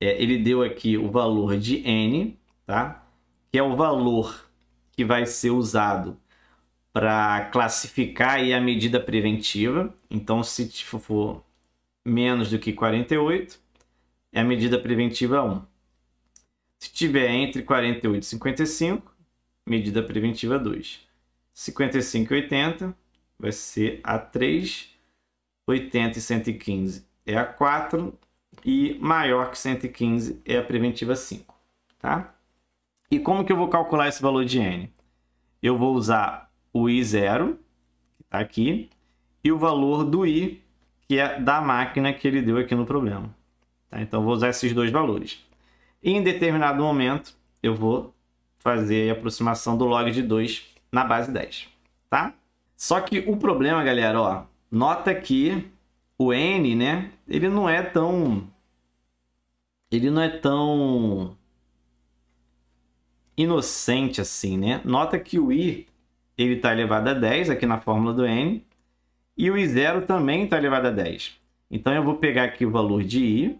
é, ele deu aqui o valor de n, tá? que é o valor que vai ser usado para classificar aí a medida preventiva. Então, se for menos do que 48, é a medida preventiva 1. Se tiver entre 48 e 55, medida preventiva 2. 55 e 80 vai ser a 3. 80 e 115 é a 4 e maior que 115 é a preventiva 5, tá? E como que eu vou calcular esse valor de N? Eu vou usar o I0, que está aqui, e o valor do I, que é da máquina que ele deu aqui no problema. Tá? Então, eu vou usar esses dois valores. E em determinado momento, eu vou fazer a aproximação do log de 2 na base 10, tá? Só que o problema, galera, ó, nota que o N, né? Ele não é tão. Ele não é tão. Inocente assim, né? Nota que o I ele está elevado a 10 aqui na fórmula do N. E o I0 também está elevado a 10. Então eu vou pegar aqui o valor de I,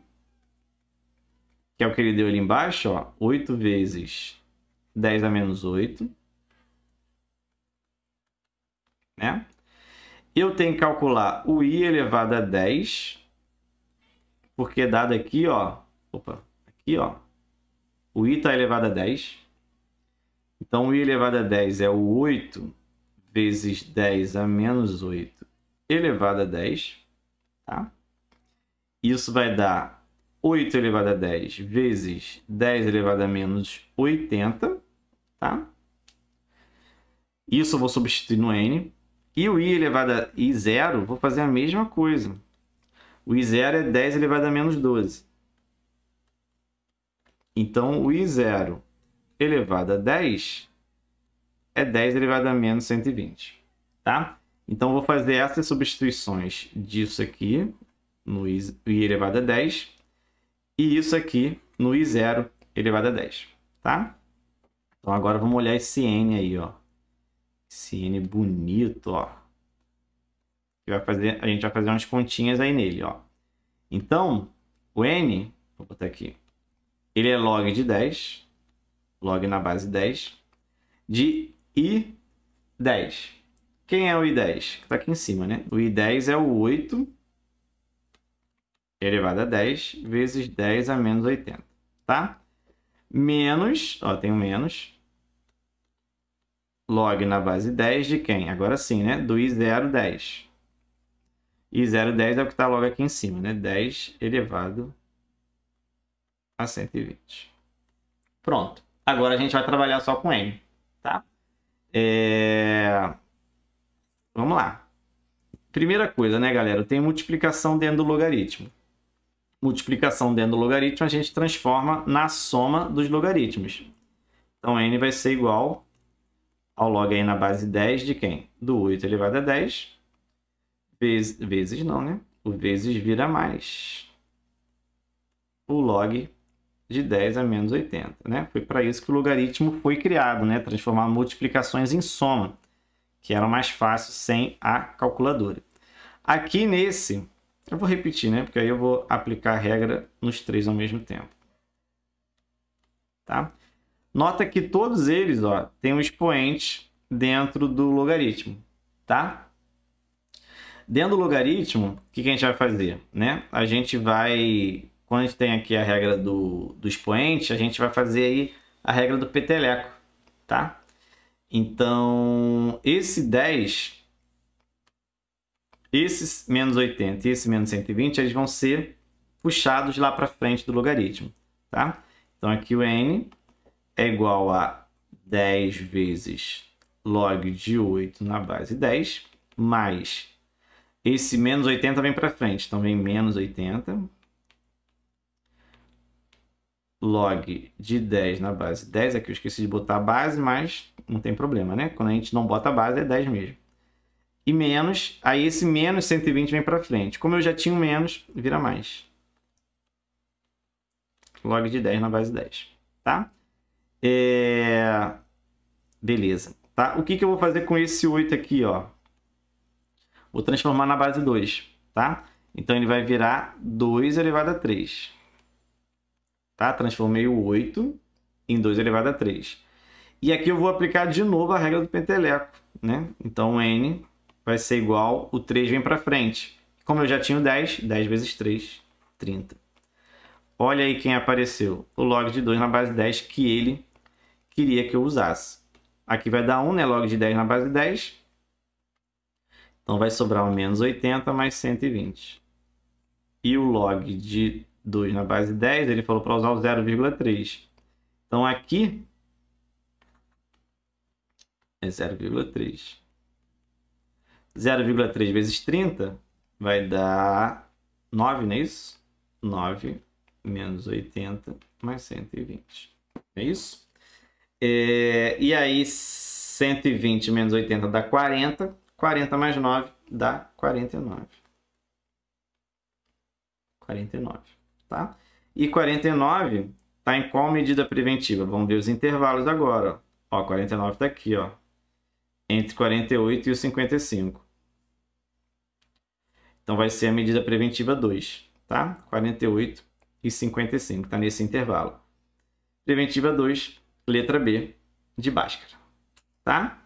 que é o que ele deu ali embaixo, ó, 8 vezes 10 a menos 8. Né? Eu tenho que calcular o i elevado a 10, porque dado aqui, ó, opa, aqui, ó, o i está elevado a 10. Então, o i elevado a 10 é o 8 vezes 10 a menos 8 elevado a 10, tá? Isso vai dar 8 elevado a 10 vezes 10 elevado a menos 80, tá? Isso eu vou substituir no n. E o i elevado a i zero, vou fazer a mesma coisa. O i zero é 10 elevado a menos 12. Então, o i zero elevado a 10 é 10 elevado a menos 120, tá? Então, vou fazer essas substituições disso aqui no i, elevado a 10 e isso aqui no i zero elevado a 10, tá? Então, agora vamos olhar esse n aí, ó. Esse n bonito, ó vai fazer, a gente vai fazer umas continhas aí nele, ó. Então, o N, vou botar aqui, ele é log de 10, log na base 10, de I10. Quem é o I10? Está aqui em cima, né? O I10 é o 8 elevado a 10 vezes 10 a menos 80, tá? Menos, ó, tem um menos, log na base 10 de quem? Agora sim, né? Do I0, 10. E 0,10 é o que está logo aqui em cima, né? 10 elevado a 120. Pronto. Agora a gente vai trabalhar só com n, tá? É... Vamos lá. Primeira coisa, né, galera? Tem multiplicação dentro do logaritmo. Multiplicação dentro do logaritmo a gente transforma na soma dos logaritmos. Então, n vai ser igual ao log aí na base 10 de quem? Do 8 elevado a 10 Vez, vezes não, né? O vezes vira mais. O log de 10 a menos 80, né? Foi para isso que o logaritmo foi criado, né? Transformar multiplicações em soma, que era mais fácil sem a calculadora. Aqui nesse, eu vou repetir, né? Porque aí eu vou aplicar a regra nos três ao mesmo tempo. Tá? Nota que todos eles, ó, tem um expoente dentro do logaritmo, tá? Dentro do logaritmo, o que, que a gente vai fazer? Né? A gente vai, quando a gente tem aqui a regra do, do expoente, a gente vai fazer aí a regra do peteleco, tá? Então, esse 10, esses menos 80 e esse menos 120, eles vão ser puxados lá para frente do logaritmo, tá? Então, aqui o n é igual a 10 vezes log de 8 na base 10, mais esse menos 80 vem para frente. Então, vem menos 80. Log de 10 na base 10. Aqui eu esqueci de botar a base, mas não tem problema, né? Quando a gente não bota a base, é 10 mesmo. E menos, aí esse menos 120 vem para frente. Como eu já tinha um menos, vira mais. Log de 10 na base 10, tá? É... Beleza, tá? O que, que eu vou fazer com esse 8 aqui, ó? vou transformar na base 2, tá? Então ele vai virar 2 elevado a 3. Tá? Transformei o 8 em 2 elevado a 3. E aqui eu vou aplicar de novo a regra do penteleco, né? Então n vai ser igual o 3 vem para frente. Como eu já tinha o 10, 10 vezes 3, 30. Olha aí quem apareceu, o log de 2 na base 10 que ele queria que eu usasse. Aqui vai dar 1, né? Log de 10 na base 10. Então vai sobrar o menos 80 mais 120. E o log de 2 na base 10, ele falou para usar o 0,3. Então aqui é 0,3. 0,3 vezes 30 vai dar 9, não é isso? 9 menos 80 mais 120. É isso? É, e aí, 120 menos 80 dá 40. 40 mais 9 dá 49. 49, tá? E 49 está em qual medida preventiva? Vamos ver os intervalos agora. Ó, 49 está aqui, ó. Entre 48 e o 55. Então vai ser a medida preventiva 2, tá? 48 e 55, está nesse intervalo. Preventiva 2, letra B de Bhaskara, tá?